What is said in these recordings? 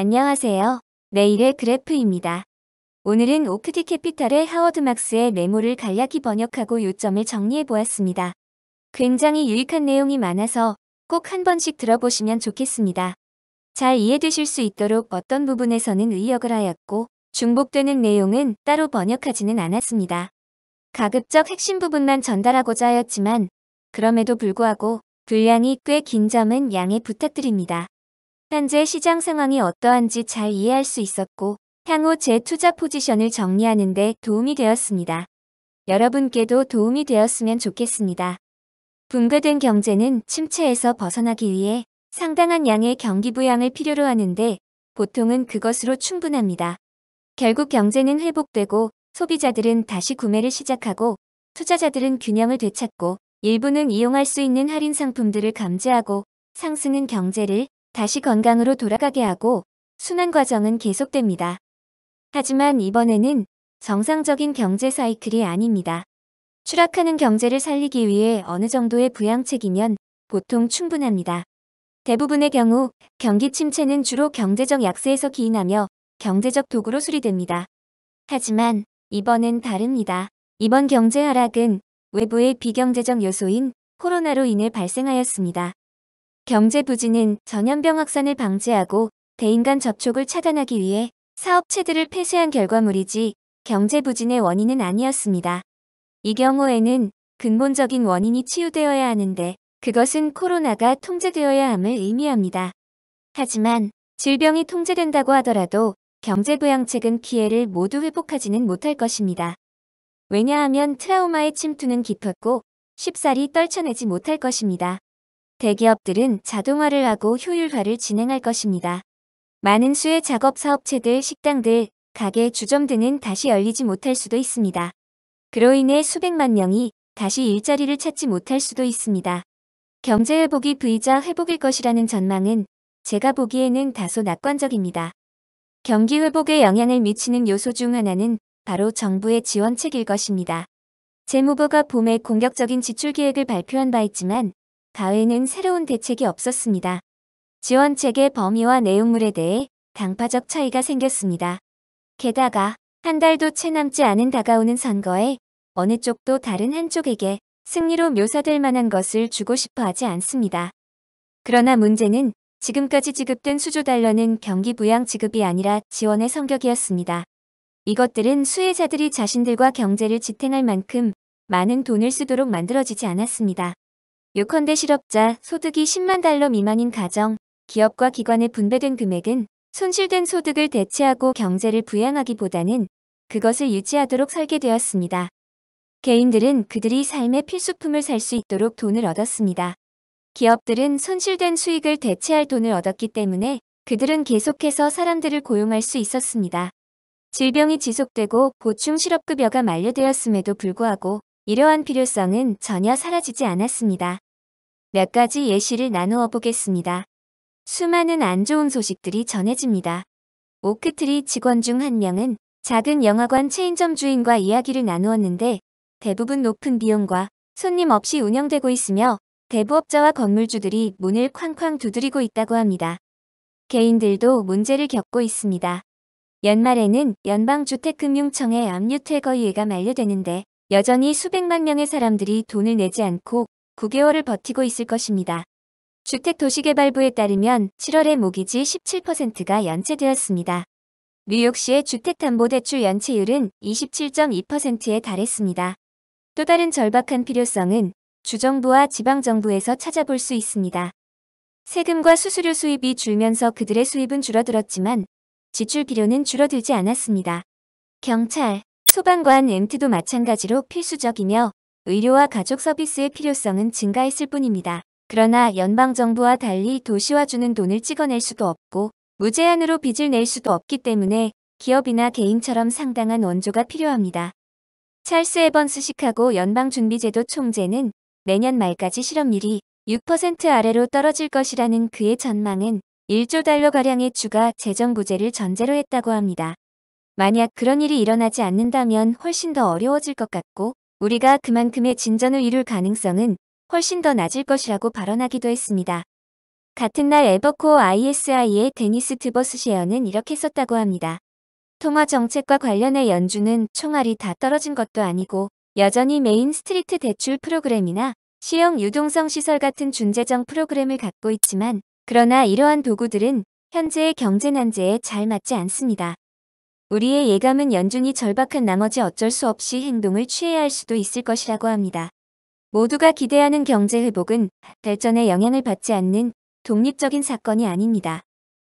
안녕하세요. 내일의 그래프입니다. 오늘은 오크티 캐피탈의 하워드 막스의 메모를 간략히 번역하고 요점을 정리해 보았습니다. 굉장히 유익한 내용이 많아서 꼭 한 번씩 들어보시면 좋겠습니다. 잘 이해되실 수 있도록 어떤 부분에서는 의역을 하였고 중복되는 내용은 따로 번역하지는 않았습니다. 가급적 핵심 부분만 전달하고자 하였지만 그럼에도 불구하고 분량이 꽤 긴 점은 양해 부탁드립니다. 현재 시장 상황이 어떠한지 잘 이해할 수 있었고 향후 제 투자 포지션을 정리하는 데 도움이 되었습니다. 여러분께도 도움이 되었으면 좋겠습니다. 붕괴된 경제는 침체에서 벗어나기 위해 상당한 양의 경기 부양을 필요로 하는데 보통은 그것으로 충분합니다. 결국 경제는 회복되고 소비자들은 다시 구매를 시작하고 투자자들은 균형을 되찾고 일부는 이용할 수 있는 할인 상품들을 감지하고 상승은 경제를 다시 건강으로 돌아가게 하고 순환 과정은 계속됩니다. 하지만 이번에는 정상적인 경제 사이클이 아닙니다. 추락하는 경제를 살리기 위해 어느 정도의 부양책이면 보통 충분합니다. 대부분의 경우 경기 침체는 주로 경제적 약세에서 기인하며 경제적 도구로 수리됩니다. 하지만 이번엔 다릅니다. 이번 경제 하락은 외부의 비경제적 요소인 코로나로 인해 발생하였습니다. 경제 부진은 전염병 확산을 방지하고 대인간 접촉을 차단하기 위해 사업체들을 폐쇄한 결과물이지 경제 부진의 원인은 아니었습니다. 이 경우에는 근본적인 원인이 치유되어야 하는데 그것은 코로나가 통제되어야 함을 의미합니다. 하지만 질병이 통제된다고 하더라도 경제부양책은 기회를 모두 회복하지는 못할 것입니다. 왜냐하면 트라우마의 침투는 깊었고 쉽사리 떨쳐내지 못할 것입니다. 대기업들은 자동화를 하고 효율화를 진행할 것입니다. 많은 수의 작업 사업체들, 식당들, 가게, 주점 등은 다시 열리지 못할 수도 있습니다. 그로 인해 수백만 명이 다시 일자리를 찾지 못할 수도 있습니다. 경제 회복이 V자 회복일 것이라는 전망은 제가 보기에는 다소 낙관적입니다. 경기 회복에 영향을 미치는 요소 중 하나는 바로 정부의 지원책일 것입니다. 재무부가 봄에 공격적인 지출 계획을 발표한 바 있지만 다음는 새로운 대책이 없었습니다. 지원책의 범위와 내용물에 대해 당파적 차이가 생겼습니다. 게다가 한 달도 채 남지 않은 다가오는 선거에 어느 쪽도 다른 한쪽에게 승리로 묘사될 만한 것을 주고 싶어 하지 않습니다. 그러나 문제는 지금까지 지급된 수조 달러는 경기 부양 지급이 아니라 지원의 성격이었습니다. 이것들은 수혜자들이 자신들과 경제를 지탱할 만큼 많은 돈을 쓰도록 만들어지지 않았습니다. 요컨대 실업자, 소득이 10만 달러 미만인 가정, 기업과 기관에 분배된 금액은 손실된 소득을 대체하고 경제를 부양하기보다는 그것을 유지하도록 설계되었습니다. 개인들은 그들이 삶의 필수품을 살 수 있도록 돈을 얻었습니다. 기업들은 손실된 수익을 대체할 돈을 얻었기 때문에 그들은 계속해서 사람들을 고용할 수 있었습니다. 질병이 지속되고 보충 실업급여가 만료되었음에도 불구하고 이러한 필요성은 전혀 사라지지 않았습니다. 몇 가지 예시를 나누어 보겠습니다. 수많은 안 좋은 소식들이 전해집니다. 오크트리 직원 중 한 명은 작은 영화관 체인점 주인과 이야기를 나누었는데 대부분 높은 비용과 손님 없이 운영되고 있으며 대부업자와 건물주들이 문을 쾅쾅 두드리고 있다고 합니다. 개인들도 문제를 겪고 있습니다. 연말에는 연방주택금융청의 압류퇴거 이해가 만료되는데 여전히 수백만 명의 사람들이 돈을 내지 않고 9개월을 버티고 있을 것입니다. 주택도시개발부에 따르면 7월에 모기지 17%가 연체되었습니다. 뉴욕시의 주택담보대출 연체율은 27.2%에 달했습니다. 또 다른 절박한 필요성은 주정부와 지방정부에서 찾아볼 수 있습니다. 세금과 수수료 수입이 줄면서 그들의 수입은 줄어들었지만 지출 필요는 줄어들지 않았습니다. 경찰, 소방관 엠트도 마찬가지로 필수적이며 의료와 가족 서비스의 필요성은 증가했을 뿐입니다. 그러나 연방정부와 달리 도시와 주는 돈을 찍어낼 수도 없고 무제한으로 빚을 낼 수도 없기 때문에 기업이나 개인처럼 상당한 원조가 필요합니다. 찰스 에번스 시카고 연방준비제도 총재는 내년 말까지 실업률이 6% 아래로 떨어질 것이라는 그의 전망은 1조 달러가량의 추가 재정 부재를 전제로 했다고 합니다. 만약 그런 일이 일어나지 않는다면 훨씬 더 어려워질 것 같고 우리가 그만큼의 진전을 이룰 가능성은 훨씬 더 낮을 것이라고 발언하기도 했습니다. 같은 날 에버코어 ISI의 데니스 드버스셰어는 이렇게 썼다고 합니다. 통화 정책과 관련해 연준은 총알이 다 떨어진 것도 아니고 여전히 메인 스트리트 대출 프로그램이나 시형 유동성 시설 같은 준재정 프로그램을 갖고 있지만 그러나 이러한 도구들은 현재의 경제 난제에 잘 맞지 않습니다. 우리의 예감은 연준이 절박한 나머지 어쩔 수 없이 행동을 취해야 할 수도 있을 것이라고 합니다. 모두가 기대하는 경제 회복은 발전에 영향을 받지 않는 독립적인 사건이 아닙니다.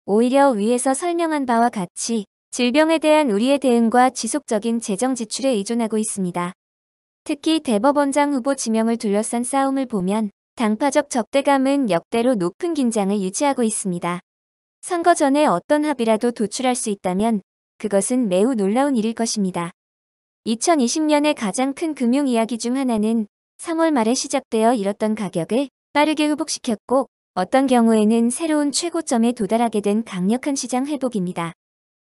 오히려 위에서 설명한 바와 같이 질병에 대한 우리의 대응과 지속적인 재정 지출에 의존하고 있습니다. 특히 대법원장 후보 지명을 둘러싼 싸움을 보면 당파적 적대감은 역대로 높은 긴장을 유지하고 있습니다. 선거 전에 어떤 합의라도 도출할 수 있다면 그것은 매우 놀라운 일일 것입니다. 2020년의 가장 큰 금융 이야기 중 하나는 3월 말에 시작되어 잃었던 가격을 빠르게 회복시켰고 어떤 경우에는 새로운 최고점에 도달하게 된 강력한 시장 회복입니다.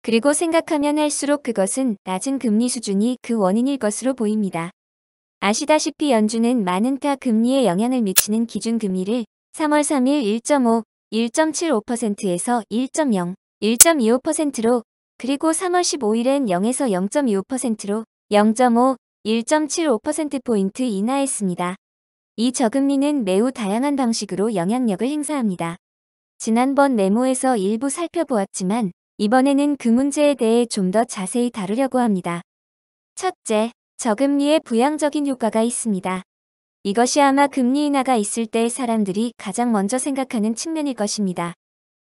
그리고 생각하면 할수록 그것은 낮은 금리 수준이 그 원인일 것으로 보입니다. 아시다시피 연준은 많은 타 금리에 영향을 미치는 기준 금리를 3월 3일 1.5, 1.75%에서 1.0, 1.25%로 그리고 3월 15일엔 0에서 0.25%로 0.5, 1.75%포인트 인하했습니다. 이 저금리는 매우 다양한 방식으로 영향력을 행사합니다. 지난번 메모에서 일부 살펴보았지만 이번에는 그 문제에 대해 좀 더 자세히 다루려고 합니다. 첫째, 저금리의 부양적인 효과가 있습니다. 이것이 아마 금리 인하가 있을 때 사람들이 가장 먼저 생각하는 측면일 것입니다.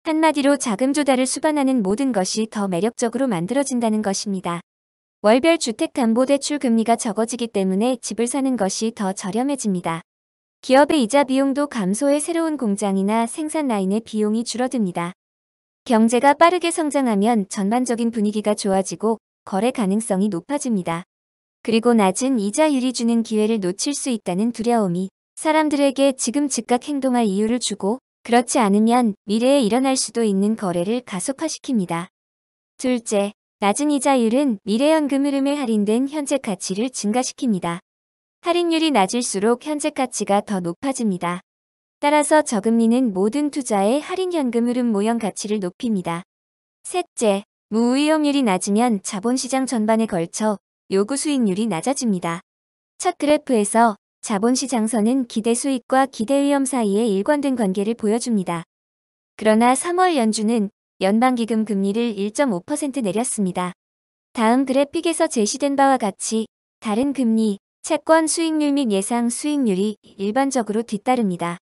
한마디로 자금 조달을 수반하는 모든 것이 더 매력적으로 만들어진다는 것입니다. 월별 주택담보대출 금리가 적어지기 때문에 집을 사는 것이 더 저렴해집니다. 기업의 이자 비용도 감소해 새로운 공장이나 생산 라인의 비용이 줄어듭니다. 경제가 빠르게 성장하면 전반적인 분위기가 좋아지고 거래 가능성이 높아집니다. 그리고 낮은 이자율이 주는 기회를 놓칠 수 있다는 두려움이 사람들에게 지금 즉각 행동할 이유를 주고 그렇지 않으면 미래에 일어날 수도 있는 거래를 가속화시킵니다. 둘째, 낮은 이자율은 미래연금 흐름에 할인된 현재 가치를 증가시킵니다. 할인율이 낮을수록 현재 가치가 더 높아집니다. 따라서 저금리는 모든 투자의 할인현금 흐름 모형 가치를 높입니다. 셋째, 무위험률이 낮으면 자본시장 전반에 걸쳐 요구 수익률이 낮아집니다. 첫 그래프에서 자본시장선은 기대 수익과 기대 위험 사이에 일관된 관계를 보여줍니다. 그러나 3월 연준은 연방기금 금리를 1.5% 내렸습니다. 다음 그래픽에서 제시된 바와 같이 다른 금리, 채권 수익률 및 예상 수익률이 일반적으로 뒤따릅니다.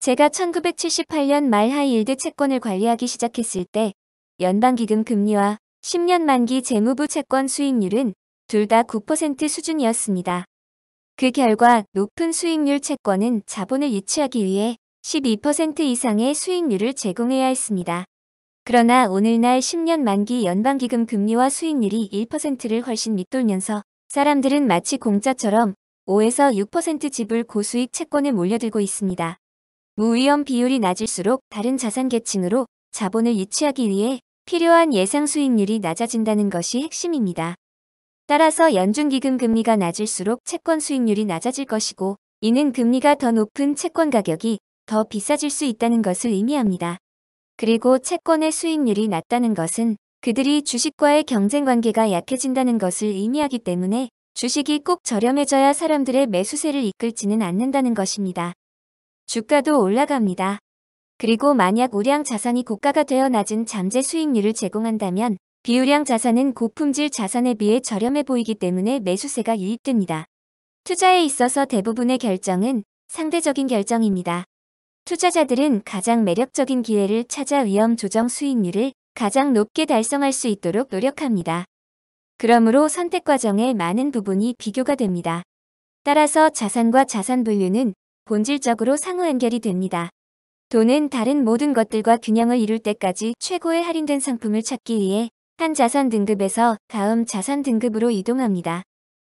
제가 1978년 말 하이일드 채권을 관리하기 시작했을 때 연방기금 금리와 10년 만기 재무부 채권 수익률은 둘 다 9% 수준이었습니다. 그 결과 높은 수익률 채권은 자본을 유치하기 위해 12% 이상의 수익률을 제공해야 했습니다. 그러나 오늘날 10년 만기 연방기금 금리와 수익률이 1%를 훨씬 밑돌면서 사람들은 마치 공짜처럼 5에서 6% 지불 고수익 채권에 몰려들고 있습니다. 무위험 비율이 낮을수록 다른 자산 계층으로 자본을 유치하기 위해 필요한 예상 수익률이 낮아진다는 것이 핵심입니다. 따라서 연중기금 금리가 낮을수록 채권 수익률이 낮아질 것이고 이는 금리가 더 높은 채권 가격이 더 비싸질 수 있다는 것을 의미합니다. 그리고 채권의 수익률이 낮다는 것은 그들이 주식과의 경쟁 관계가 약해진다는 것을 의미하기 때문에 주식이 꼭 저렴해져야 사람들의 매수세를 이끌지는 않는다는 것입니다. 주가도 올라갑니다. 그리고 만약 우량 자산이 고가가 되어 낮은 잠재 수익률을 제공한다면 비우량 자산은 고품질 자산에 비해 저렴해 보이기 때문에 매수세가 유입됩니다. 투자에 있어서 대부분의 결정은 상대적인 결정입니다. 투자자들은 가장 매력적인 기회를 찾아 위험 조정 수익률을 가장 높게 달성할 수 있도록 노력합니다. 그러므로 선택 과정의 많은 부분이 비교가 됩니다. 따라서 자산과 자산 분류는 본질적으로 상호 연결이 됩니다. 돈은 다른 모든 것들과 균형을 이룰 때까지 최고의 할인된 상품을 찾기 위해 한 자산 등급에서 다음 자산 등급으로 이동합니다.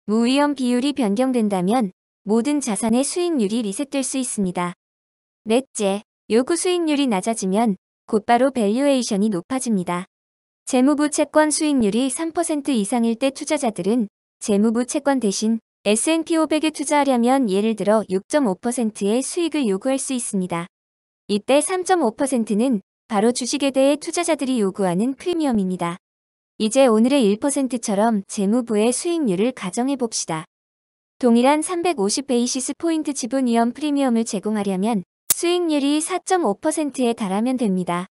무위험 비율이 변경된다면 모든 자산의 수익률이 리셋될 수 있습니다. 넷째, 요구 수익률이 낮아지면 곧바로 밸류에이션이 높아집니다. 재무부 채권 수익률이 3% 이상일 때 투자자들은 재무부 채권 대신 S&P 500에 투자하려면 예를 들어 6.5%의 수익을 요구할 수 있습니다. 이때 3.5%는 바로 주식에 대해 투자자들이 요구하는 프리미엄입니다. 이제 오늘의 1%처럼 재무부의 수익률을 가정해봅시다. 동일한 350베이시스 포인트 지분 위험 프리미엄을 제공하려면 수익률이 4.5%에 달하면 됩니다.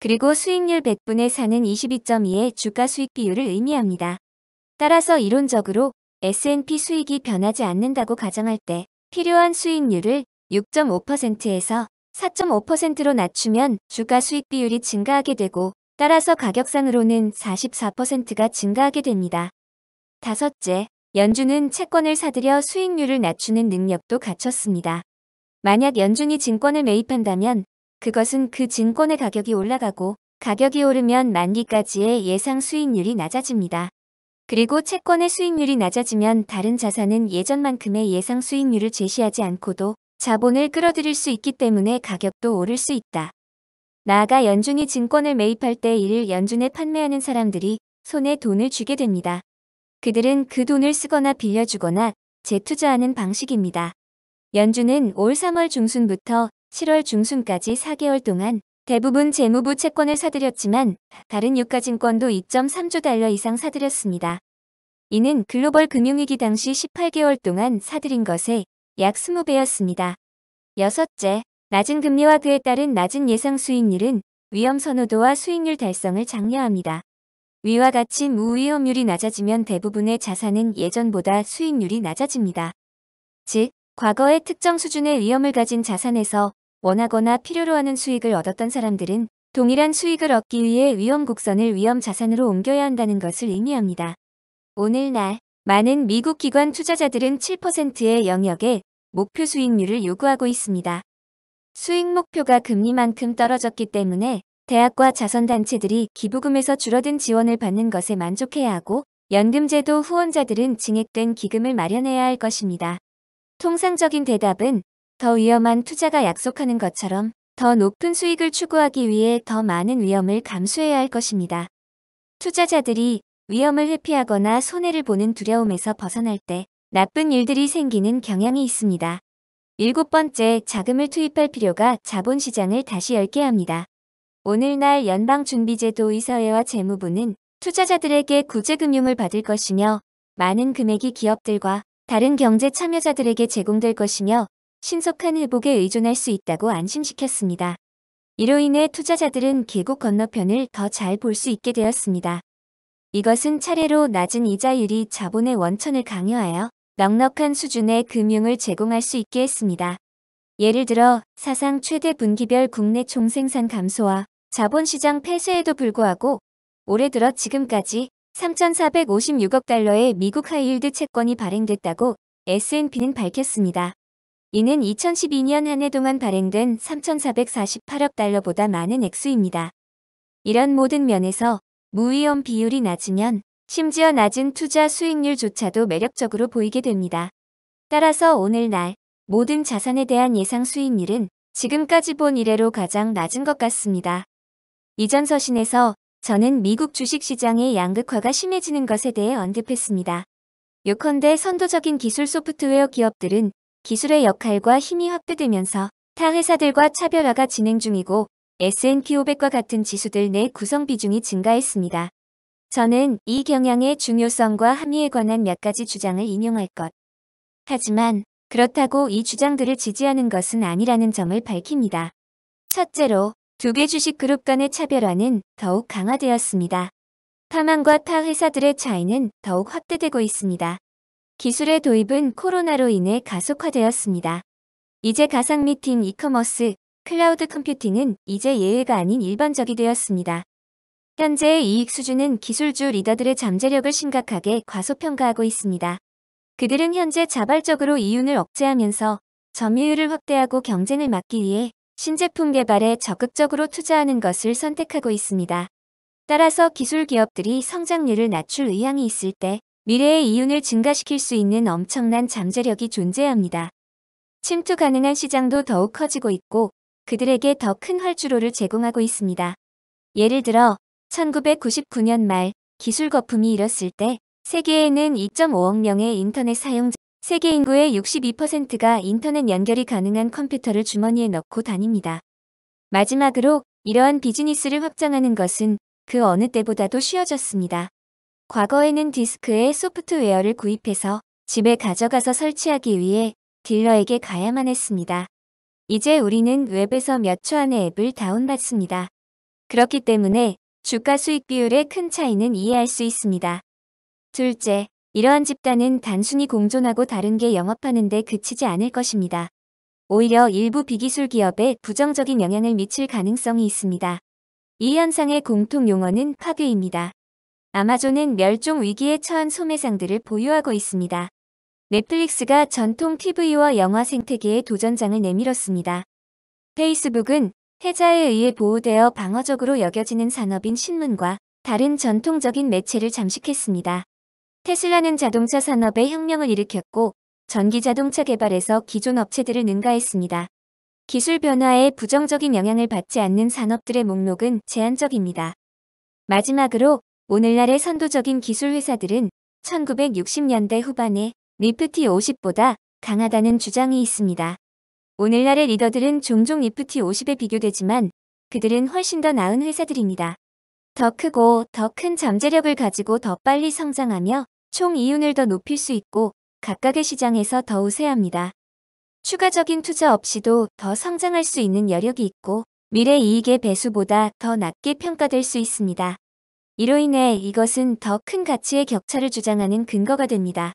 그리고 수익률 100분의 4는 22.2의 주가 수익 비율을 의미합니다. 따라서 이론적으로 S&P 수익이 변하지 않는다고 가정할 때 필요한 수익률을 6.5%에서 4.5%로 낮추면 주가 수익 비율이 증가하게 되고 따라서 가격상으로는 44%가 증가하게 됩니다. 다섯째, 연준은 채권을 사들여 수익률을 낮추는 능력도 갖췄습니다. 만약 연준이 증권을 매입한다면 그것은 그 증권의 가격이 올라가고 가격이 오르면 만기까지의 예상 수익률이 낮아집니다. 그리고 채권의 수익률이 낮아지면 다른 자산은 예전만큼의 예상 수익률을 제시하지 않고도 자본을 끌어들일 수 있기 때문에 가격도 오를 수 있다. 나아가 연준이 증권을 매입할 때 이를 연준에 판매하는 사람들이 손에 돈을 주게 됩니다. 그들은 그 돈을 쓰거나 빌려주거나 재투자하는 방식입니다. 연준은 올 3월 중순부터 7월 중순까지 4개월 동안 대부분 재무부 채권을 사들였지만 다른 유가증권도 2.3조 달러 이상 사들였습니다. 이는 글로벌 금융위기 당시 18개월 동안 사들인 것의 약 20배였습니다. 여섯째, 낮은 금리와 그에 따른 낮은 예상 수익률은 위험 선호도와 수익률 달성을 장려합니다. 위와 같이 무위험률이 낮아지면 대부분의 자산은 예전보다 수익률이 낮아집니다. 즉, 과거의 특정 수준의 위험을 가진 자산에서 원하거나 필요로 하는 수익을 얻었던 사람들은 동일한 수익을 얻기 위해 위험 곡선을 위험 자산으로 옮겨야 한다는 것을 의미합니다. 오늘날 많은 미국 기관 투자자들은 7%의 영역에 목표 수익률을 요구하고 있습니다. 수익 목표가 금리만큼 떨어졌기 때문에 대학과 자선단체들이 기부금에서 줄어든 지원을 받는 것에 만족해야 하고 연금제도 후원자들은 증액된 기금을 마련해야 할 것입니다. 통상적인 대답은 더 위험한 투자가 약속하는 것처럼 더 높은 수익을 추구하기 위해 더 많은 위험을 감수해야 할 것입니다. 투자자들이 위험을 회피하거나 손해를 보는 두려움에서 벗어날 때 나쁜 일들이 생기는 경향이 있습니다. 일곱 번째, 자금을 투입할 필요가 자본시장을 다시 열게 합니다. 오늘날 연방준비제도 의사회와 재무부는 투자자들에게 구제금융을 받을 것이며 많은 금액이 기업들과 다른 경제 참여자들에게 제공될 것이며 신속한 회복에 의존할 수 있다고 안심시켰습니다. 이로 인해 투자자들은 계곡 건너편을 더 잘 볼 수 있게 되었습니다. 이것은 차례로 낮은 이자율이 자본의 원천을 강요하여 넉넉한 수준의 금융을 제공할 수 있게 했습니다. 예를 들어 사상 최대 분기별 국내 총생산 감소와 자본시장 폐쇄에도 불구하고 올해 들어 지금까지 3,456억 달러의 미국 하이힐드 채권이 발행됐다고 S&P는 밝혔습니다. 이는 2012년 한 해 동안 발행된 3,448억 달러보다 많은 액수입니다. 이런 모든 면에서 무위험 비율이 낮으면 심지어 낮은 투자 수익률조차도 매력적으로 보이게 됩니다. 따라서 오늘날 모든 자산에 대한 예상 수익률은 지금까지 본 이래로 가장 낮은 것 같습니다. 이전 서신에서 저는 미국 주식시장의 양극화가 심해지는 것에 대해 언급했습니다. 요컨대 선도적인 기술 소프트웨어 기업들은 기술의 역할과 힘이 확대되면서 타 회사들과 차별화가 진행 중이고 S&P 500과 같은 지수들 내 구성 비중이 증가했습니다. 저는 이 경향의 중요성과 함의에 관한 몇 가지 주장을 인용할 것. 하지만 그렇다고 이 주장들을 지지하는 것은 아니라는 점을 밝힙니다. 첫째로 두 개 주식 그룹 간의 차별화는 더욱 강화되었습니다. 파망과타 회사들의 차이는 더욱 확대되고 있습니다. 기술의 도입은 코로나로 인해 가속화되었습니다. 이제 가상 미팅 이커머스, 클라우드 컴퓨팅은 이제 예외가 아닌 일반적이 되었습니다. 현재의 이익 수준은 기술주 리더들의 잠재력을 심각하게 과소평가하고 있습니다. 그들은 현재 자발적으로 이윤을 억제하면서 점유율을 확대하고 경쟁을 막기 위해 신제품 개발에 적극적으로 투자하는 것을 선택하고 있습니다. 따라서 기술 기업들이 성장률을 낮출 의향이 있을 때 미래의 이윤을 증가시킬 수 있는 엄청난 잠재력이 존재합니다. 침투 가능한 시장도 더욱 커지고 있고 그들에게 더 큰 활주로를 제공하고 있습니다. 예를 들어 1999년 말 기술 거품이 일었을 때 세계에는 2.5억 명의 인터넷 사용자, 세계 인구의 62%가 인터넷 연결이 가능한 컴퓨터를 주머니에 넣고 다닙니다. 마지막으로 이러한 비즈니스를 확장하는 것은 그 어느 때보다도 쉬워졌습니다. 과거에는 디스크에 소프트웨어를 구입해서 집에 가져가서 설치하기 위해 딜러에게 가야만 했습니다. 이제 우리는 웹에서 몇 초 안에 앱을 다운받습니다. 그렇기 때문에 주가 수익 비율의 큰 차이는 이해할 수 있습니다. 둘째, 이러한 집단은 단순히 공존하고 다른 게 영업하는 데 그치지 않을 것입니다. 오히려 일부 비기술 기업에 부정적인 영향을 미칠 가능성이 있습니다. 이 현상의 공통 용어는 파괴입니다. 아마존은 멸종 위기에 처한 소매상들을 보유하고 있습니다. 넷플릭스가 전통 TV와 영화 생태계에 도전장을 내밀었습니다. 페이스북은 해자에 의해 보호되어 방어적으로 여겨지는 산업인 신문과 다른 전통적인 매체를 잠식했습니다. 테슬라는 자동차 산업의 혁명을 일으켰고 전기자동차 개발에서 기존 업체들을 능가했습니다. 기술 변화에 부정적인 영향을 받지 않는 산업들의 목록은 제한적입니다. 마지막으로 오늘날의 선도적인 기술 회사들은 1960년대 후반에 리프티 50보다 강하다는 주장이 있습니다. 오늘날의 리더들은 종종 리프티 50에 비교되지만 그들은 훨씬 더 나은 회사들입니다. 더 크고 더 큰 잠재력을 가지고 더 빨리 성장하며 총 이윤을 더 높일 수 있고 각각의 시장에서 더 우세합니다. 추가적인 투자 없이도 더 성장할 수 있는 여력이 있고 미래 이익의 배수보다 더 낮게 평가될 수 있습니다. 이로 인해 이것은 더 큰 가치의 격차를 주장하는 근거가 됩니다.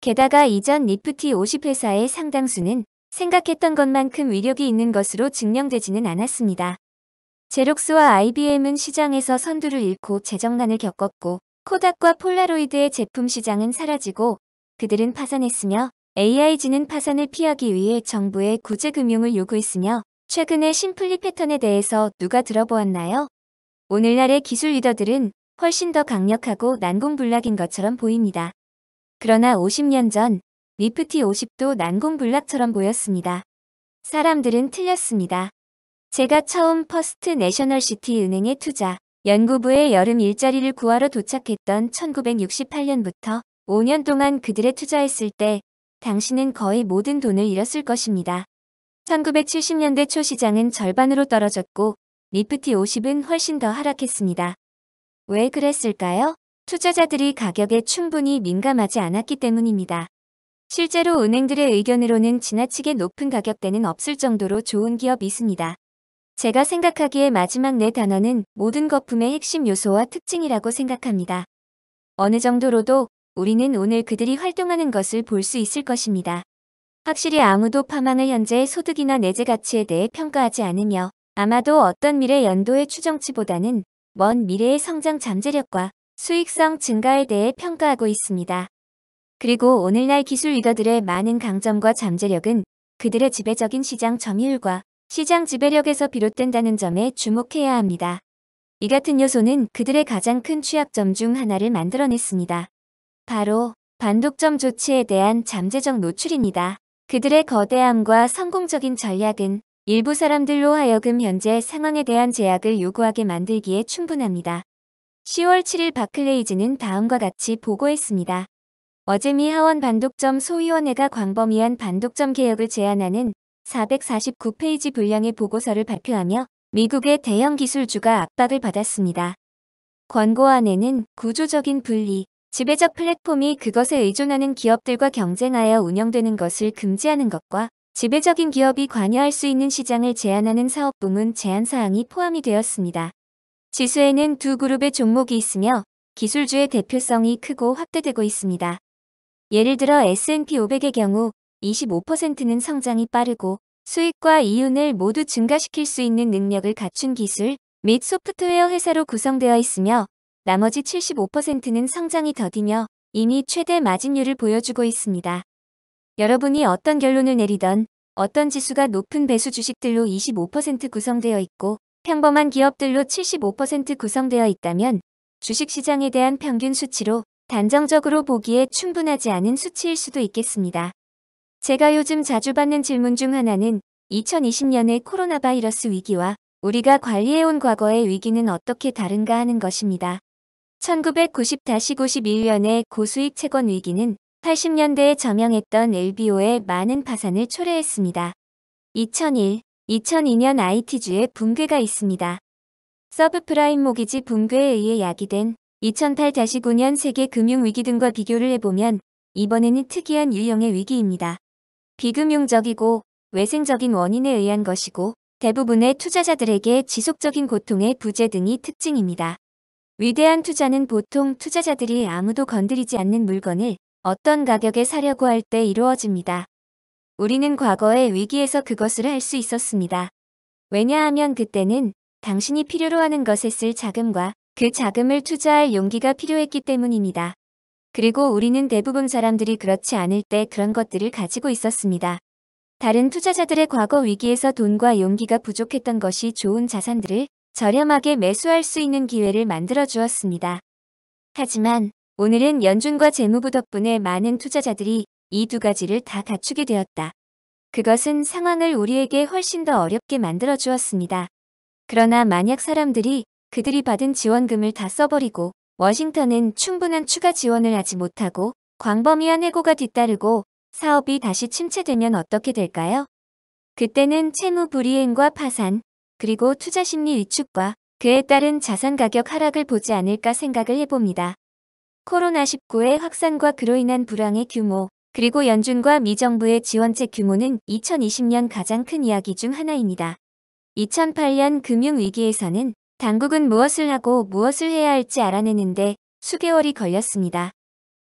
게다가 이전 리프티 50 회사의 상당수는 생각했던 것만큼 위력이 있는 것으로 증명되지는 않았습니다. 제록스와 IBM은 시장에서 선두를 잃고 재정난을 겪었고 코닥과 폴라로이드의 제품 시장은 사라지고 그들은 파산했으며 AIG는 파산을 피하기 위해 정부의 구제금융을 요구했으며 최근의 심플리 패턴에 대해서 누가 들어보았나요? 오늘날의 기술 리더들은 훨씬 더 강력하고 난공불락인 것처럼 보입니다. 그러나 50년 전 리프티 50도 난공불락처럼 보였습니다. 사람들은 틀렸습니다. 제가 처음 퍼스트 내셔널 시티 은행에 투자, 연구부의 여름 일자리를 구하러 도착했던 1968년부터 5년 동안 그들의 투자했을 때 당신은 거의 모든 돈을 잃었을 것입니다. 1970년대 초 시장은 절반으로 떨어졌고 리프티 50은 훨씬 더 하락했습니다. 왜 그랬을까요? 투자자들이 가격에 충분히 민감하지 않았기 때문입니다. 실제로 은행들의 의견으로는 지나치게 높은 가격대는 없을 정도로 좋은 기업이 있습니다. 제가 생각하기에 마지막 네 단어는 모든 거품의 핵심 요소와 특징이라고 생각합니다. 어느 정도로도 우리는 오늘 그들이 활동하는 것을 볼 수 있을 것입니다. 확실히 아무도 파망을 현재의 소득이나 내재 가치에 대해 평가하지 않으며 아마도 어떤 미래 연도의 추정치보다는 먼 미래의 성장 잠재력과 수익성 증가에 대해 평가하고 있습니다. 그리고 오늘날 기술 리더들의 많은 강점과 잠재력은 그들의 지배적인 시장 점유율과 시장 지배력에서 비롯된다는 점에 주목해야 합니다. 이 같은 요소는 그들의 가장 큰 취약점 중 하나를 만들어냈습니다. 바로 반독점 조치에 대한 잠재적 노출입니다. 그들의 거대함과 성공적인 전략은 일부 사람들로 하여금 현재 상황에 대한 제약을 요구하게 만들기에 충분합니다. 10월 7일 바클레이즈는 다음과 같이 보고했습니다. 어제미 하원 반독점 소위원회가 광범위한 반독점 개혁을 제안하는 449페이지 분량의 보고서를 발표하며 미국의 대형 기술주가 압박을 받았습니다. 권고안에는 구조적인 분리, 지배적 플랫폼이 그것에 의존하는 기업들과 경쟁하여 운영되는 것을 금지하는 것과 지배적인 기업이 관여할 수 있는 시장을 제한하는 사업 부문 제한 사항이 포함이 되었습니다. 지수에는 두 그룹의 종목이 있으며 기술주의 대표성이 크고 확대되고 있습니다. 예를 들어 S&P 500의 경우 25%는 성장이 빠르고 수익과 이윤을 모두 증가시킬 수 있는 능력을 갖춘 기술 및 소프트웨어 회사로 구성되어 있으며 나머지 75%는 성장이 더디며 이미 최대 마진율을 보여주고 있습니다. 여러분이 어떤 결론을 내리던 어떤 지수가 높은 배수 주식들로 25% 구성되어 있고 평범한 기업들로 75% 구성되어 있다면 주식시장에 대한 평균 수치로 단정적으로 보기에 충분하지 않은 수치일 수도 있겠습니다. 제가 요즘 자주 받는 질문 중 하나는 2020년의 코로나 바이러스 위기와 우리가 관리해온 과거의 위기는 어떻게 다른가 하는 것입니다. 1990-91년의 고수익 채권 위기는 80년대에 저명했던 LBO의 많은 파산을 초래했습니다. 2001, 2002년 IT주의 붕괴가 있습니다. 서브프라임 모기지 붕괴에 의해 야기된 2008-9년 세계 금융위기 등과 비교를 해보면 이번에는 특이한 유형의 위기입니다. 비금융적이고 외생적인 원인에 의한 것이고 대부분의 투자자들에게 지속적인 고통의 부재 등이 특징입니다. 위대한 투자는 보통 투자자들이 아무도 건드리지 않는 물건을 어떤 가격에 사려고 할 때 이루어집니다. 우리는 과거의 위기에서 그것을 할 수 있었습니다. 왜냐하면 그때는 당신이 필요로 하는 것에 쓸 자금과 그 자금을 투자할 용기가 필요했기 때문입니다. 그리고 우리는 대부분 사람들이 그렇지 않을 때 그런 것들을 가지고 있었습니다. 다른 투자자들의 과거 위기에서 돈과 용기가 부족했던 것이 좋은 자산들을 저렴하게 매수할 수 있는 기회를 만들어 주었습니다. 하지만 오늘은 연준과 재무부 덕분에 많은 투자자들이 이 두 가지를 다 갖추게 되었다. 그것은 상황을 우리에게 훨씬 더 어렵게 만들어 주었습니다. 그러나 만약 사람들이 그들이 받은 지원금을 다 써버리고 워싱턴은 충분한 추가 지원을 하지 못하고 광범위한 해고가 뒤따르고 사업이 다시 침체되면 어떻게 될까요? 그때는 채무 불이행과 파산, 그리고 투자 심리 위축과 그에 따른 자산 가격 하락을 보지 않을까 생각을 해봅니다. 코로나19의 확산과 그로 인한 불황의 규모, 그리고 연준과 미정부의 지원책 규모는 2020년 가장 큰 이야기 중 하나입니다. 2008년 금융위기에서는 당국은 무엇을 하고 무엇을 해야 할지 알아내는데 수개월이 걸렸습니다.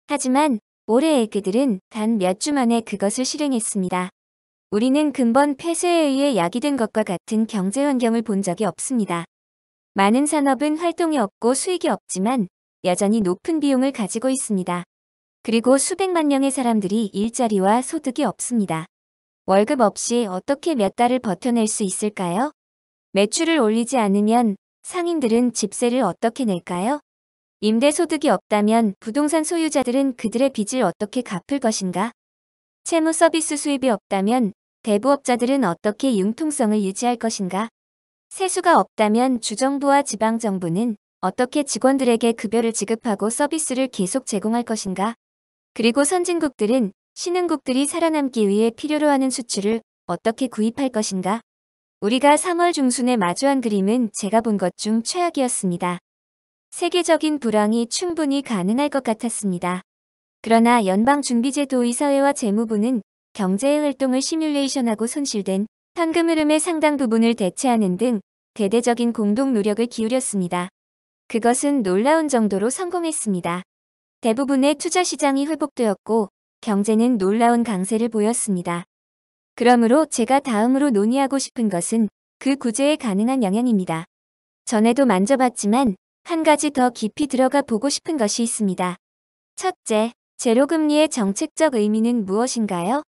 하지만 올해의 그들은 단 몇 주 만에 그것을 실행했습니다. 우리는 근본 폐쇄에 의해 야기된 것과 같은 경제 환경을 본 적이 없습니다. 많은 산업은 활동이 없고 수익이 없지만 여전히 높은 비용을 가지고 있습니다. 그리고 수백만 명의 사람들이 일자리와 소득이 없습니다. 월급 없이 어떻게 몇 달을 버텨낼 수 있을까요? 매출을 올리지 않으면 상인들은 집세를 어떻게 낼까요? 임대소득이 없다면 부동산 소유자들은 그들의 빚을 어떻게 갚을 것인가? 채무 서비스 수입이 없다면 대부업자들은 어떻게 융통성을 유지할 것인가? 세수가 없다면 주정부와 지방정부는 어떻게 직원들에게 급여를 지급하고 서비스를 계속 제공할 것인가? 그리고 선진국들은 신흥국들이 살아남기 위해 필요로 하는 수출을 어떻게 구입할 것인가? 우리가 3월 중순에 마주한 그림은 제가 본 것 중 최악이었습니다. 세계적인 불황이 충분히 가능할 것 같았습니다. 그러나 연방준비제도의사회와 재무부는 경제의 활동을 시뮬레이션하고 손실된 현금 흐름의 상당 부분을 대체하는 등 대대적인 공동 노력을 기울였습니다. 그것은 놀라운 정도로 성공했습니다. 대부분의 투자 시장이 회복되었고 경제는 놀라운 강세를 보였습니다. 그러므로 제가 다음으로 논의하고 싶은 것은 그 구제에 가능한 영향입니다. 전에도 만져봤지만 한 가지 더 깊이 들어가 보고 싶은 것이 있습니다. 첫째, 제로금리의 정책적 의미는 무엇인가요?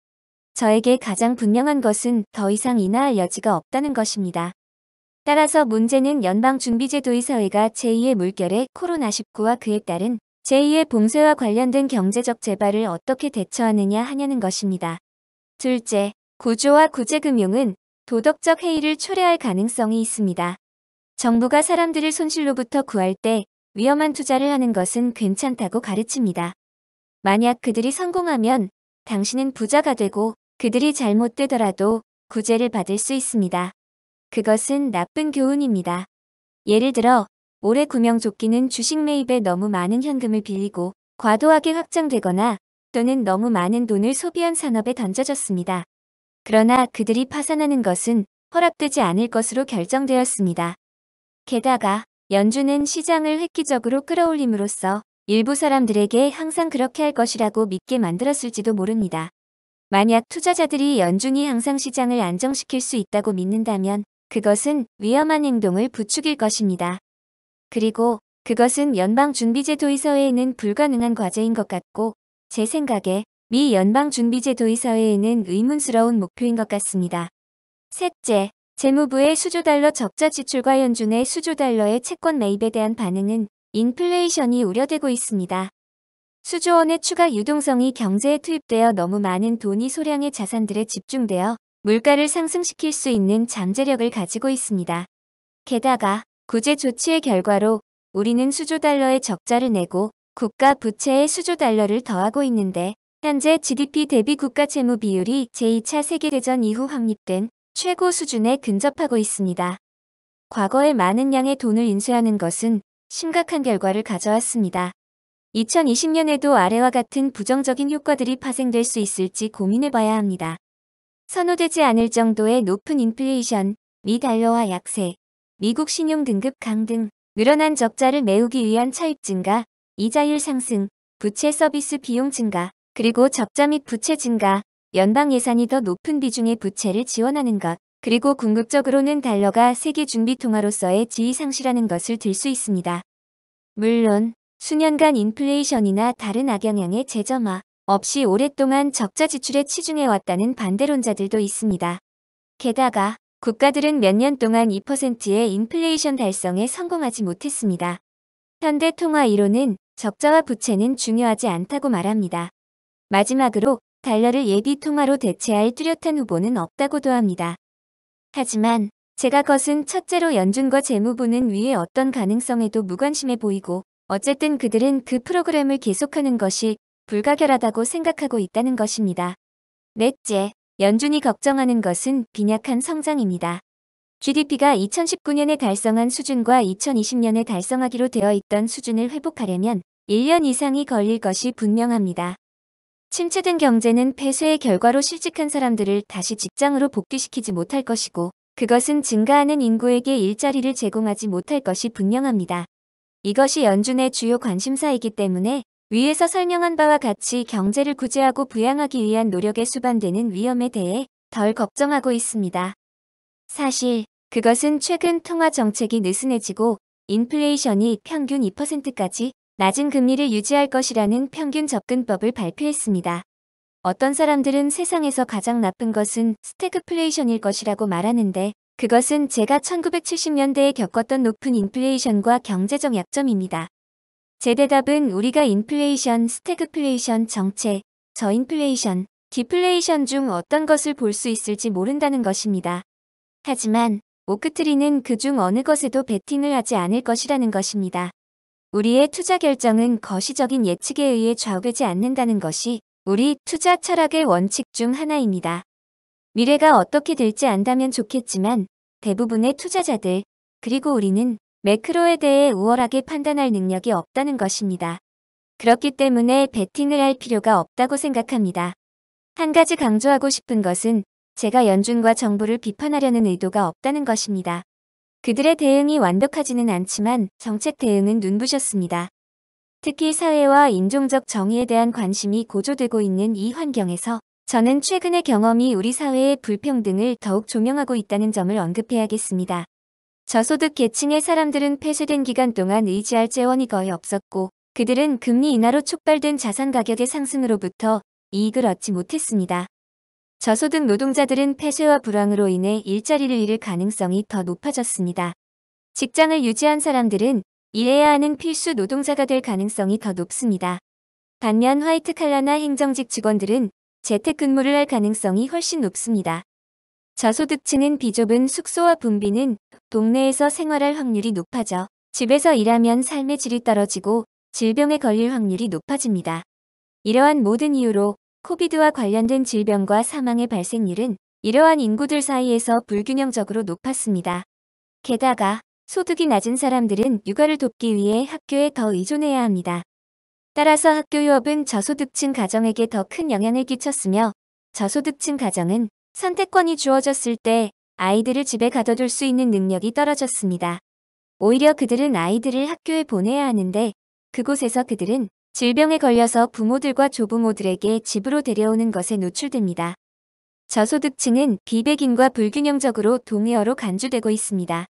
저에게 가장 분명한 것은 더 이상 인하할 여지가 없다는 것입니다. 따라서 문제는 연방준비제도의사회가 제2의 물결에 코로나19와 그에 따른 제2의 봉쇄와 관련된 경제적 재발을 어떻게 대처하느냐 하냐는 것입니다. 둘째, 구조와 구제금융은 도덕적 해이를 초래할 가능성이 있습니다. 정부가 사람들을 손실로부터 구할 때 위험한 투자를 하는 것은 괜찮다고 가르칩니다. 만약 그들이 성공하면 당신은 부자가 되고 그들이 잘못되더라도 구제를 받을 수 있습니다. 그것은 나쁜 교훈입니다. 예를 들어 올해 구명조끼는 주식 매입에 너무 많은 현금을 빌리고 과도하게 확장되거나 또는 너무 많은 돈을 소비한 산업에 던져졌습니다. 그러나 그들이 파산하는 것은 허락되지 않을 것으로 결정되었습니다. 게다가 연준은 시장을 획기적으로 끌어올림으로써 일부 사람들에게 항상 그렇게 할 것이라고 믿게 만들었을지도 모릅니다. 만약 투자자들이 연준이 항상 시장을 안정시킬 수 있다고 믿는다면 그것은 위험한 행동을 부추길 것입니다. 그리고 그것은 연방준비제도의 서해에는 불가능한 과제인 것 같고 제 생각에 미 연방준비제도의사회에는 의문스러운 목표인 것 같습니다. 셋째, 재무부의 수조달러 적자 지출과 연준의 수조달러의 채권 매입에 대한 반응은 인플레이션이 우려되고 있습니다. 수조원의 추가 유동성이 경제에 투입되어 너무 많은 돈이 소량의 자산들에 집중되어 물가를 상승시킬 수 있는 잠재력을 가지고 있습니다. 게다가 구제 조치의 결과로 우리는 수조달러의 적자를 내고 국가 부채에 수조달러를 더하고 있는데 현재 GDP 대비 국가 채무 비율이 제2차 세계대전 이후 확립된 최고 수준에 근접하고 있습니다. 과거에 많은 양의 돈을 인쇄하는 것은 심각한 결과를 가져왔습니다. 2020년에도 아래와 같은 부정적인 효과들이 파생될 수 있을지 고민해봐야 합니다. 선호되지 않을 정도의 높은 인플레이션, 미달러와 약세, 미국 신용 등급 강등, 늘어난 적자를 메우기 위한 차입 증가, 이자율 상승, 부채 서비스 비용 증가, 그리고 적자 및 부채 증가, 연방 예산이 더 높은 비중의 부채를 지원하는 것, 그리고 궁극적으로는 달러가 세계 준비 통화로서의 지위 상실하는 것을 들 수 있습니다. 물론 수년간 인플레이션이나 다른 악영향의 재점화 없이 오랫동안 적자 지출에 치중해왔다는 반대론자들도 있습니다. 게다가 국가들은 몇 년 동안 2%의 인플레이션 달성에 성공하지 못했습니다. 현대 통화 이론은 적자와 부채는 중요하지 않다고 말합니다. 마지막으로 달러를 예비 통화로 대체할 뚜렷한 후보는 없다고도 합니다. 하지만 제가 것은 첫째로 연준과 재무부는 위에 어떤 가능성에도 무관심해 보이고 어쨌든 그들은 그 프로그램을 계속하는 것이 불가결하다고 생각하고 있다는 것입니다. 넷째, 연준이 걱정하는 것은 빈약한 성장입니다. GDP가 2019년에 달성한 수준과 2020년에 달성하기로 되어 있던 수준을 회복하려면 1년 이상이 걸릴 것이 분명합니다. 침체된 경제는 폐쇄의 결과로 실직한 사람들을 다시 직장으로 복귀시키지 못할 것이고 그것은 증가하는 인구에게 일자리를 제공하지 못할 것이 분명합니다. 이것이 연준의 주요 관심사이기 때문에 위에서 설명한 바와 같이 경제를 구제하고 부양하기 위한 노력에 수반되는 위험에 대해 덜 걱정하고 있습니다. 사실 그것은 최근 통화 정책이 느슨해지고 인플레이션이 평균 2%까지 낮은 금리를 유지할 것이라는 평균 접근법을 발표했습니다. 어떤 사람들은 세상에서 가장 나쁜 것은 스태그플레이션일 것이라고 말하는데 그것은 제가 1970년대에 겪었던 높은 인플레이션과 경제적 약점입니다. 제 대답은 우리가 인플레이션, 스태그플레이션, 정체, 저인플레이션, 디플레이션 중 어떤 것을 볼 수 있을지 모른다는 것입니다. 하지만 오크트리는 그 중 어느 것에도 베팅을 하지 않을 것이라는 것입니다. 우리의 투자 결정은 거시적인 예측에 의해 좌우되지 않는다는 것이 우리 투자 철학의 원칙 중 하나입니다. 미래가 어떻게 될지 안다면 좋겠지만 대부분의 투자자들 그리고 우리는 매크로에 대해 우월하게 판단할 능력이 없다는 것입니다. 그렇기 때문에 베팅을 할 필요가 없다고 생각합니다. 한 가지 강조하고 싶은 것은 제가 연준과 정부를 비판하려는 의도가 없다는 것입니다. 그들의 대응이 완벽하지는 않지만 정책 대응은 눈부셨습니다. 특히 사회와 인종적 정의에 대한 관심이 고조되고 있는 이 환경에서 저는 최근의 경험이 우리 사회의 불평등을 더욱 조명하고 있다는 점을 언급해야겠습니다. 저소득 계층의 사람들은 폐쇄된 기간 동안 의지할 재원이 거의 없었고 그들은 금리 인하로 촉발된 자산 가격의 상승으로부터 이익을 얻지 못했습니다. 저소득 노동자들은 폐쇄와 불황으로 인해 일자리를 잃을 가능성이 더 높아졌습니다. 직장을 유지한 사람들은 일해야 하는 필수 노동자가 될 가능성이 더 높습니다. 반면 화이트 칼라나 행정직 직원들은 재택근무를 할 가능성이 훨씬 높습니다. 저소득층은 비좁은 숙소와 분비는 동네에서 생활할 확률이 높아져 집에서 일하면 삶의 질이 떨어지고 질병에 걸릴 확률이 높아집니다. 이러한 모든 이유로 코비드와 관련된 질병과 사망의 발생률은 이러한 인구들 사이에서 불균형적으로 높았습니다. 게다가 소득이 낮은 사람들은 육아를 돕기 위해 학교에 더 의존해야 합니다. 따라서 학교 유업은 저소득층 가정에게 더 큰 영향을 끼쳤으며 저소득층 가정은 선택권이 주어졌을 때 아이들을 집에 가둬둘 수 있는 능력이 떨어졌습니다. 오히려 그들은 아이들을 학교에 보내야 하는데 그곳에서 그들은 질병에 걸려서 부모들과 조부모들에게 집으로 데려오는 것에 노출됩니다. 저소득층은 비백인과 불균형적으로 동의어로 간주되고 있습니다.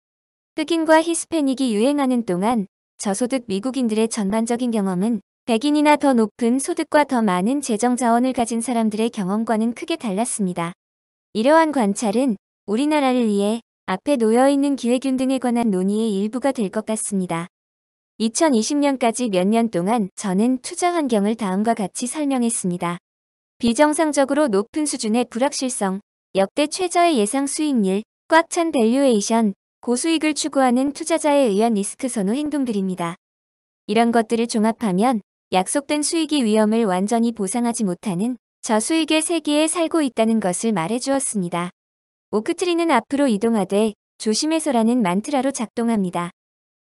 흑인과 히스패닉이 유행하는 동안 저소득 미국인들의 전반적인 경험은 백인이나 더 높은 소득과 더 많은 재정 자원을 가진 사람들의 경험과는 크게 달랐습니다. 이러한 관찰은 우리나라를 위해 앞에 놓여있는 기회균등에 관한 논의의 일부가 될 것 같습니다. 2020년까지 몇 년 동안 저는 투자 환경을 다음과 같이 설명했습니다. 비정상적으로 높은 수준의 불확실성, 역대 최저의 예상 수익률, 꽉 찬 밸류에이션, 고수익을 추구하는 투자자에 의한 리스크 선호 행동들입니다. 이런 것들을 종합하면 약속된 수익이 위험을 완전히 보상하지 못하는 저수익의 세계에 살고 있다는 것을 말해주었습니다. 오크트리는 앞으로 이동하되 조심해서라는 만트라로 작동합니다.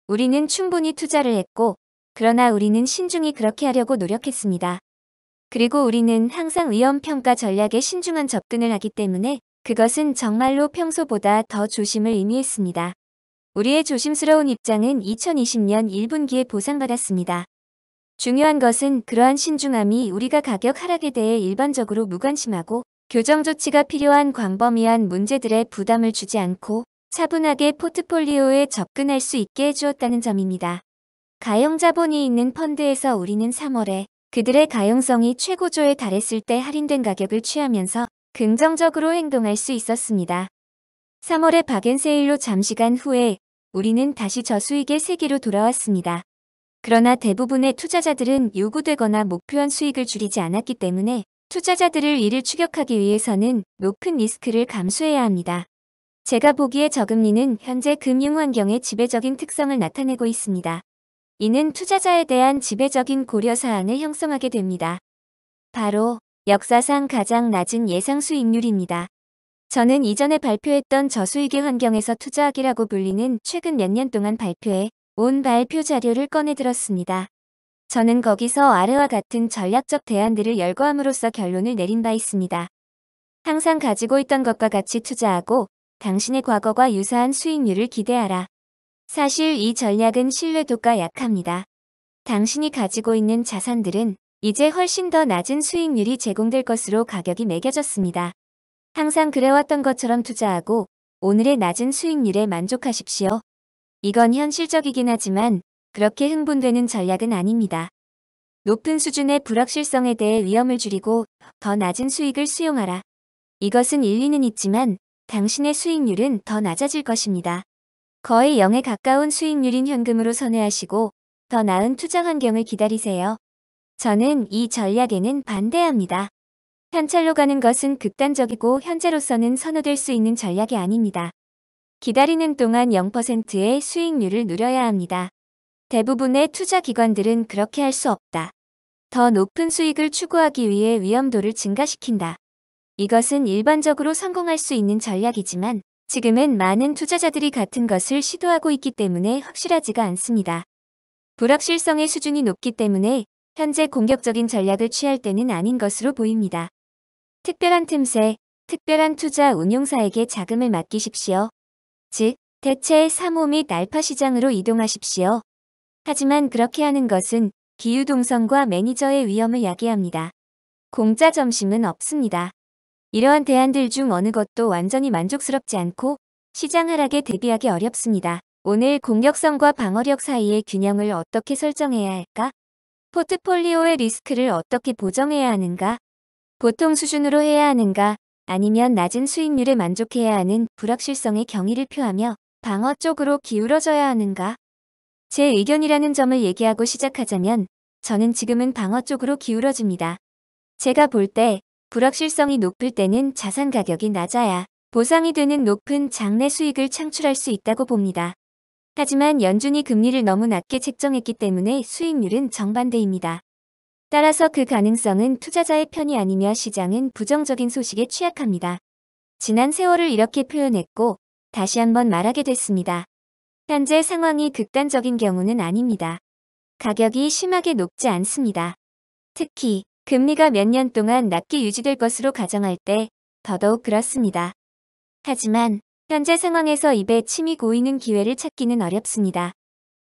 우리는 충분히 투자를 했고 그러나 우리는 신중히 그렇게 하려고 노력했습니다. 그리고 우리는 항상 위험평가 전략에 신중한 접근을 하기 때문에 그것은 정말로 평소보다 더 조심을 의미했습니다. 우리의 조심스러운 입장은 2020년 1분기에 보상받았습니다. 중요한 것은 그러한 신중함이 우리가 가격 하락에 대해 일반적으로 무관심하고 교정 조치가 필요한 광범위한 문제들에 부담을 주지 않고 차분하게 포트폴리오에 접근할 수 있게 해주었다는 점입니다. 가용 자본이 있는 펀드에서 우리는 3월에 그들의 가용성이 최고조에 달했을 때 할인된 가격을 취하면서 긍정적으로 행동할 수 있었습니다. 3월의 박앤세일로 잠시간 후에 우리는 다시 저수익의 세계로 돌아왔습니다. 그러나 대부분의 투자자들은 요구되거나 목표한 수익을 줄이지 않았기 때문에 투자자들을 이를 추격하기 위해서는 높은 리스크를 감수해야 합니다. 제가 보기에 저금리는 현재 금융 환경의 지배적인 특성을 나타내고 있습니다. 이는 투자자에 대한 지배적인 고려 사항을 형성하게 됩니다. 바로 역사상 가장 낮은 예상 수익률입니다. 저는 이전에 발표했던 저수익의 환경에서 투자하기라고 불리는 최근 몇 년 동안 발표해 온 발표 자료를 꺼내 들었습니다. 저는 거기서 아래와 같은 전략적 대안들을 열거함으로써 결론을 내린 바 있습니다. 항상 가지고 있던 것과 같이 투자하고 당신의 과거와 유사한 수익률을 기대하라. 사실 이 전략은 신뢰도가 약합니다. 당신이 가지고 있는 자산들은 이제 훨씬 더 낮은 수익률이 제공될 것으로 가격이 매겨졌습니다. 항상 그래왔던 것처럼 투자하고 오늘의 낮은 수익률에 만족하십시오. 이건 현실적이긴 하지만 그렇게 흥분되는 전략은 아닙니다. 높은 수준의 불확실성에 대해 위험을 줄이고 더 낮은 수익을 수용하라. 이것은 일리는 있지만 당신의 수익률은 더 낮아질 것입니다. 거의 0에 가까운 수익률인 현금으로 선회하시고 더 나은 투자 환경을 기다리세요. 저는 이 전략에는 반대합니다. 현찰로 가는 것은 극단적이고 현재로서는 선호될 수 있는 전략이 아닙니다. 기다리는 동안 0%의 수익률을 누려야 합니다. 대부분의 투자 기관들은 그렇게 할 수 없다. 더 높은 수익을 추구하기 위해 위험도를 증가시킨다. 이것은 일반적으로 성공할 수 있는 전략이지만 지금은 많은 투자자들이 같은 것을 시도하고 있기 때문에 확실하지가 않습니다. 불확실성의 수준이 높기 때문에 현재 공격적인 전략을 취할 때는 아닌 것으로 보입니다. 특별한 틈새, 특별한 투자 운용사에게 자금을 맡기십시오. 즉, 대체 사모 및 알파 시장으로 이동하십시오. 하지만 그렇게 하는 것은 기유동성과 매니저의 위험을 야기합니다. 공짜 점심은 없습니다. 이러한 대안들 중 어느 것도 완전히 만족스럽지 않고 시장 하락에 대비하기 어렵습니다. 오늘 공격성과 방어력 사이의 균형을 어떻게 설정해야 할까? 포트폴리오의 리스크를 어떻게 보정해야 하는가? 보통 수준으로 해야 하는가? 아니면 낮은 수익률에 만족해야 하는 불확실성의 경의를 표하며 방어 쪽으로 기울어져야 하는가? 제 의견이라는 점을 얘기하고 시작하자면 저는 지금은 방어 쪽으로 기울어집니다. 제가 볼때 불확실성이 높을 때는 자산 가격이 낮아야 보상이 되는 높은 장래 수익을 창출할 수 있다고 봅니다. 하지만 연준이 금리를 너무 낮게 책정했기 때문에 수익률은 정반대입니다. 따라서 그 가능성은 투자자의 편이 아니며 시장은 부정적인 소식에 취약합니다. 지난 세월을 이렇게 표현했고 다시 한번 말하게 됐습니다. 현재 상황이 극단적인 경우는 아닙니다. 가격이 심하게 높지 않습니다. 특히 금리가 몇 년 동안 낮게 유지될 것으로 가정할 때 더더욱 그렇습니다. 하지만 현재 상황에서 입에 침이 고이는 기회를 찾기는 어렵습니다.